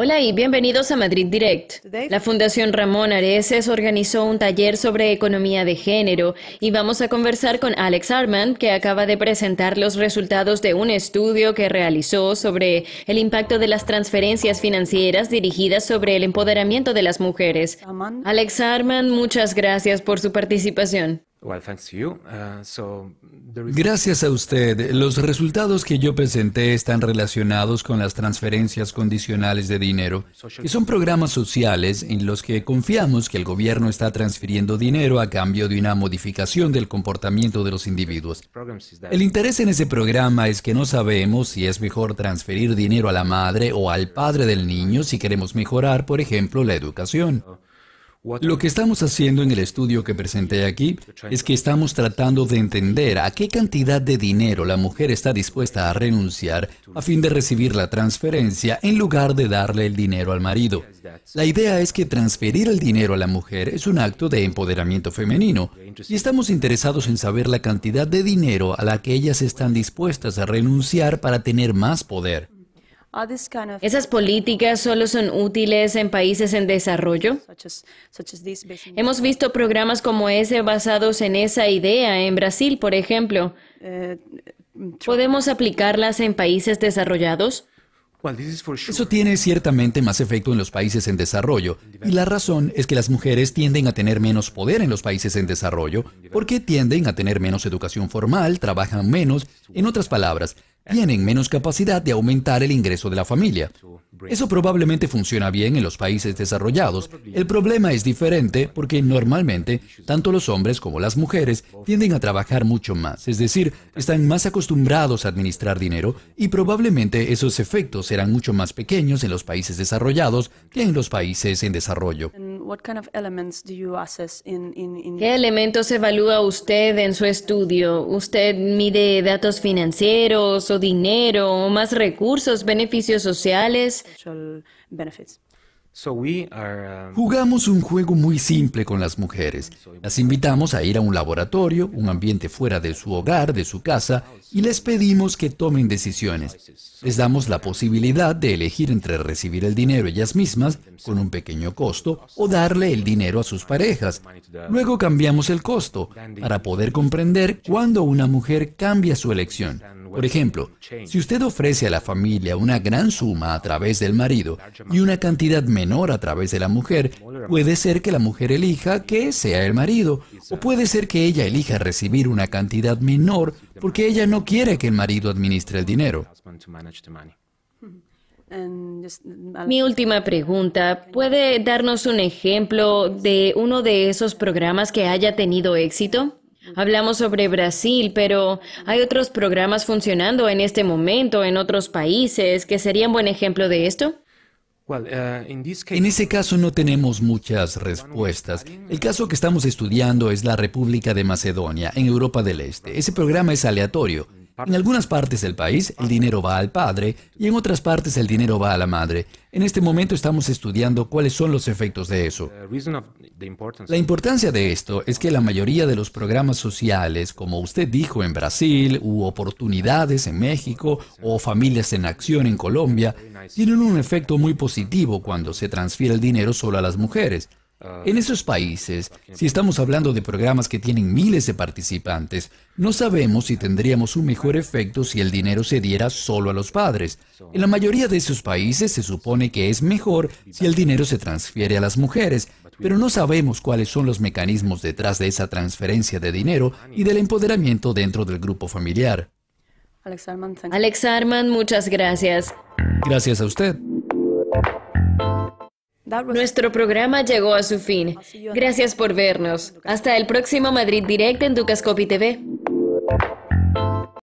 Hola y bienvenidos a Madrid Direct. La Fundación Ramón Areces organizó un taller sobre economía de género y vamos a conversar con Alex Armand, que acaba de presentar los resultados de un estudio que realizó sobre el impacto de las transferencias financieras dirigidas sobre el empoderamiento de las mujeres. Alex Armand, muchas gracias por su participación. Uh, Gracias a usted, los resultados que yo presenté están relacionados con las transferencias condicionales de dinero, que son programas sociales en los que confiamos que el gobierno está transfiriendo dinero a cambio de una modificación del comportamiento de los individuos. El interés en ese programa es que no sabemos si es mejor transferir dinero a la madre o al padre del niño si queremos mejorar, por ejemplo, la educación. Lo que estamos haciendo en el estudio que presenté aquí es que estamos tratando de entender a qué cantidad de dinero la mujer está dispuesta a renunciar a fin de recibir la transferencia en lugar de darle el dinero al marido. La idea es que transferir el dinero a la mujer es un acto de empoderamiento femenino y estamos interesados en saber la cantidad de dinero a la que ellas están dispuestas a renunciar para tener más poder. ¿Esas políticas solo son útiles en países en desarrollo? Hemos visto programas como ese basados en esa idea en Brasil, por ejemplo. Uh, ¿Podemos aplicarlas en países desarrollados? Eso tiene ciertamente más efecto en los países en desarrollo, y la razón es que las mujeres tienden a tener menos poder en los países en desarrollo, porque tienden a tener menos educación formal, trabajan menos, en otras palabras, tienen menos capacidad de aumentar el ingreso de la familia. Eso probablemente funciona bien en los países desarrollados. El problema es diferente porque normalmente tanto los hombres como las mujeres tienden a trabajar mucho más, es decir, están más acostumbrados a administrar dinero y probablemente esos efectos serán mucho más pequeños en los países desarrollados que en los países en desarrollo. ¿Qué elementos evalúa usted en su estudio? ¿Usted mide datos financieros o dinero o más recursos, beneficios sociales? Um, Jugamos un juego muy simple con las mujeres. Las invitamos a ir a un laboratorio, un ambiente fuera de su hogar, de su casa, y les pedimos que tomen decisiones. Les damos la posibilidad de elegir entre recibir el dinero ellas mismas, con un pequeño costo, o darle el dinero a sus parejas. Luego cambiamos el costo, para poder comprender cuándo una mujer cambia su elección. Por ejemplo, si usted ofrece a la familia una gran suma a través del marido y una cantidad menor a través de la mujer, puede ser que la mujer elija que sea el marido, o puede ser que ella elija recibir una cantidad menor porque ella no quiere que el marido administre el dinero. Mi última pregunta, ¿puede darnos un ejemplo de uno de esos programas que haya tenido éxito? Hablamos sobre Brasil, pero hay otros programas funcionando en este momento en otros países que serían buen ejemplo de esto. Uh, en ese caso no tenemos muchas respuestas. El caso que estamos estudiando es la República de Macedonia, en Europa del Este. Ese programa es aleatorio. En algunas partes del país el dinero va al padre y en otras partes el dinero va a la madre. En este momento estamos estudiando cuáles son los efectos de eso. La importancia de esto es que la mayoría de los programas sociales, como usted dijo en Brasil, u oportunidades en México, o familias en acción en Colombia, tienen un efecto muy positivo cuando se transfiere el dinero solo a las mujeres. En ah. esos países, si estamos hablando de programas que tienen miles de participantes, no sabemos si tendríamos un mejor efecto si el dinero se diera solo a los padres. En la mayoría de esos países se supone que es mejor si el dinero se transfiere a las mujeres, pero no sabemos cuáles son los mecanismos detrás de esa transferencia de dinero y del empoderamiento dentro del grupo familiar. Alex Arman, muchas gracias. Gracias a usted. Pues. Nuestro programa llegó a su fin. Ah, Gracias por vernos. Hasta el próximo Madrid Direct en Ducascopi TV.